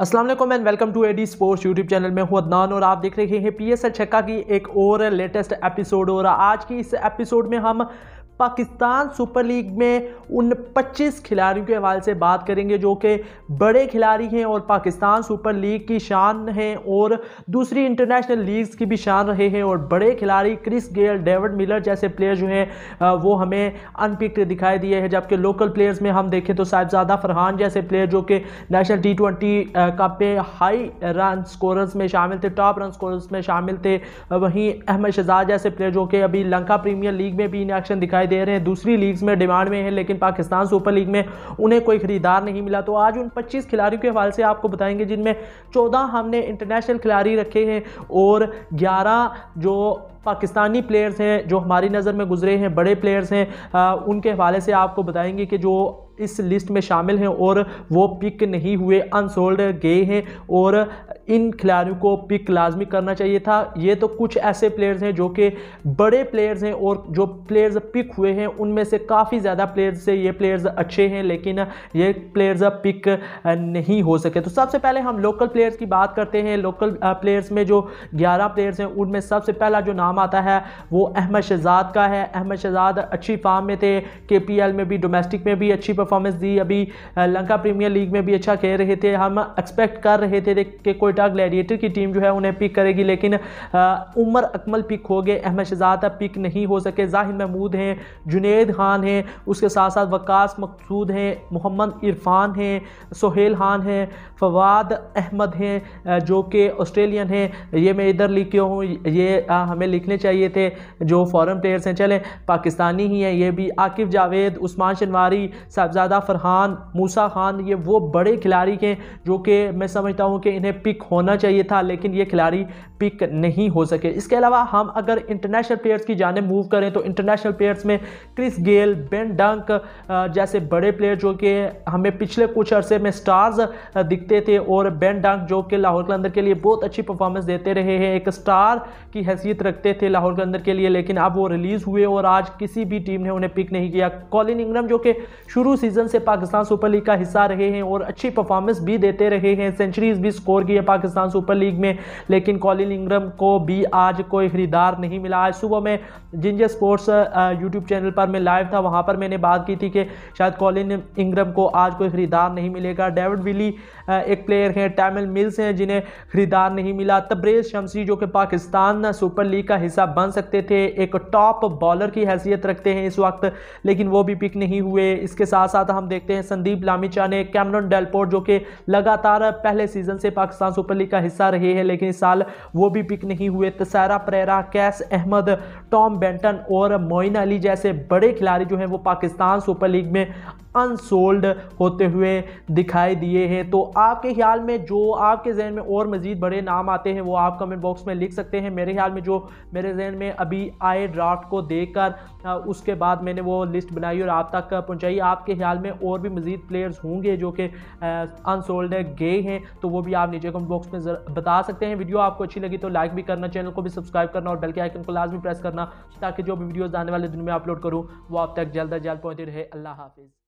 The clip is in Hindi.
Aslam and welcome to AD Sports YouTube channel में हूँ अदनान और आप देख रहे हैं पी एस छक्का की एक और लेटेस्ट एपिसोड और आज की इस एपिसोड में हम पाकिस्तान सुपर लीग में उन 25 खिलाड़ियों के हवाले से बात करेंगे जो कि बड़े खिलाड़ी हैं और पाकिस्तान सुपर लीग की शान हैं और दूसरी इंटरनेशनल लीग्स की भी शान रहे हैं और बड़े खिलाड़ी क्रिस गेल डेविड मिलर जैसे प्लेयर जो हैं वो हमें अनपिक्ड दिखाई दिए हैं जबकि लोकल प्लेयर्स में हम देखें तो साहिबजादा फरहान जैसे प्लेयर जो कि नेशनल टी ट्वेंटी कप में हाई रन स्कोरर्स में शामिल थे टॉप रन स्कोरर्स में शामिल थे वहीं अहमद शहजाद जैसे प्लेयर जो कि अभी लंका प्रीमियर लीग में भी इन एक्शन दिखाई दिखाई दे रहे हैं दूसरी लीग्स में डिमांड में है लेकिन पाकिस्तान सुपर लीग में उन्हें कोई खरीदार नहीं मिला तो आज उन पच्चीस खिलाड़ियों के हवाले से आपको बताएंगे जिनमें चौदह हमने इंटरनेशनल खिलाड़ी रखे हैं और ग्यारह जो पाकिस्तानी प्लेयर्स हैं जो हमारी नज़र में गुजरे हैं बड़े प्लेयर्स हैं आ, उनके हवाले से आपको बताएंगे कि जो इस लिस्ट में शामिल हैं और वो पिक नहीं हुए अनसोल्ड गए हैं और इन खिलाड़ियों को पिक लाजमी करना चाहिए था ये तो कुछ ऐसे प्लेयर्स हैं जो कि बड़े प्लेयर्स हैं और जो प्लेयर्स पिक हुए हैं उनमें से काफ़ी ज़्यादा प्लेयर्स से ये प्लेयर्स अच्छे हैं लेकिन ये प्लेयर्स पिक नहीं हो सके तो सबसे पहले हम लोकल प्लेयर्स की बात करते हैं लोकल प्लेयर्स में जो ग्यारह प्लेयर्स हैं उनमें सबसे पहला जो नाम आता है वो अहमद शहजाद का है अहमद शहजाद अच्छी फार्म में थे के में भी डोमेस्टिक में भी अच्छी परफॉर्मेंस दी अभी लंका प्रीमियर लीग में भी अच्छा खेल रहे थे हम एक्सपेक्ट कर रहे थे कि कोई कोयटा ग्लैडिएटर की टीम जो है उन्हें पिक करेगी लेकिन उमर अकमल पिक हो गए अहमद शहजादा पिक नहीं हो सके जाहिर महमूद हैं जुनेद खान हैं उसके साथ साथ वकास मकसूद हैं मोहम्मद इरफान हैं सोहेल खान हैं फवाद अहमद हैं जो कि ऑस्ट्रेलियन हैं ये मैं इधर लिखे हूँ ये आ, हमें लिखने चाहिए थे जो फ़ॉरन प्लेयर्स हैं चलें पाकिस्तानी ही हैं ये भी आकिफ जावेद उस्मान शनवारी साहबजादा फरहान मूसा खान ये वो बड़े खिलाड़ी हैं जो कि मैं समझता हूँ कि इन्हें पिक होना चाहिए था लेकिन ये खिलाड़ी पिक नहीं हो सके इसके अलावा हम अगर इंटरनेशनल प्लेयर्स की जाने मूव करें तो इंटरनेशनल प्लेयर्स में क्रिस गेल बेन डंक जैसे बड़े प्लेयर जो कि हमें पिछले कुछ अरसे में स्टार्स दिखते थे और बेन डंक जो कि लाहौर कलंदर के लिए बहुत अच्छी परफॉर्मेंस देते रहे हैं एक स्टार की हैसियत रखते थे लाहौर कलंदर के लिए लेकिन अब वो रिलीज़ हुए और आज किसी भी टीम ने उन्हें पिक नहीं किया कॉलिन इंग्रम जो कि शुरू सीज़न से पाकिस्तान सुपर लीग का हिस्सा रहे हैं और अच्छी परफॉर्मेंस भी देते रहे हैं सेंचुरीज भी स्कोर किए पाकिस्तान पाकिस्तान सुपर लीग में लेकिन कॉलिन इंग्रम को भी आज कोई खरीदार नहीं मिला आज सुबह में जिंजर स्पोर्ट्स यूट्यूब चैनल पर मैं लाइव था वहाँ पर मैंने बात की थी कि शायद कॉलिन इंग्रम को आज कोई खरीदार नहीं मिलेगा डेविड विली एक प्लेयर हैं टैमिल मिल्स हैं जिन्हें खरीदार नहीं मिला तब्रेज शमसी जो कि पाकिस्तान सुपर लीग का हिस्सा बन सकते थे एक टॉप बॉलर की हैसियत रखते हैं इस वक्त लेकिन वो भी पिक नहीं हुए इसके साथ साथ हम देखते हैं संदीप लामिचा ने कैमरन डेलपोर्ट जो कि लगातार पहले सीजन से पाकिस्तान सुपर सुपर लीग का हिस्सा रहे हैं लेकिन इस साल वो भी पिक नहीं हुए तसारा परेरा कैस अहमद टॉम बेंटन और मोइन अली जैसे बड़े खिलाड़ी जो हैं वो पाकिस्तान सुपर लीग में अनसोल्ड होते हुए दिखाई दिए हैं तो आपके ख्याल में जो आपके जहन में और मज़ीद बड़े नाम आते हैं वो आप कमेंट बॉक्स में लिख सकते हैं मेरे ख्याल में जो मेरे जहन में अभी आए ड्राफ्ट को देख कर उसके बाद मैंने वो लिस्ट बनाई और आप तक पहुँचाई आपके ख्याल में और भी मज़ीद प्लेयर्स होंगे जो कि अनसोल्ड गए हैं तो वो भी आप नीचे कमेंट बॉक्स में बता सकते हैं वीडियो आपको अच्छी लगी तो लाइक भी करना चैनल को भी सब्सक्राइब करना और बेल के आइकन को लाजमी प्रेस करना ताकि जो भी वीडियोज़ आने वाले दिन में अपलोड करूँ वो आप तक जल्द अज जल्द पहुँचे रहे अल्लाह हाफिज़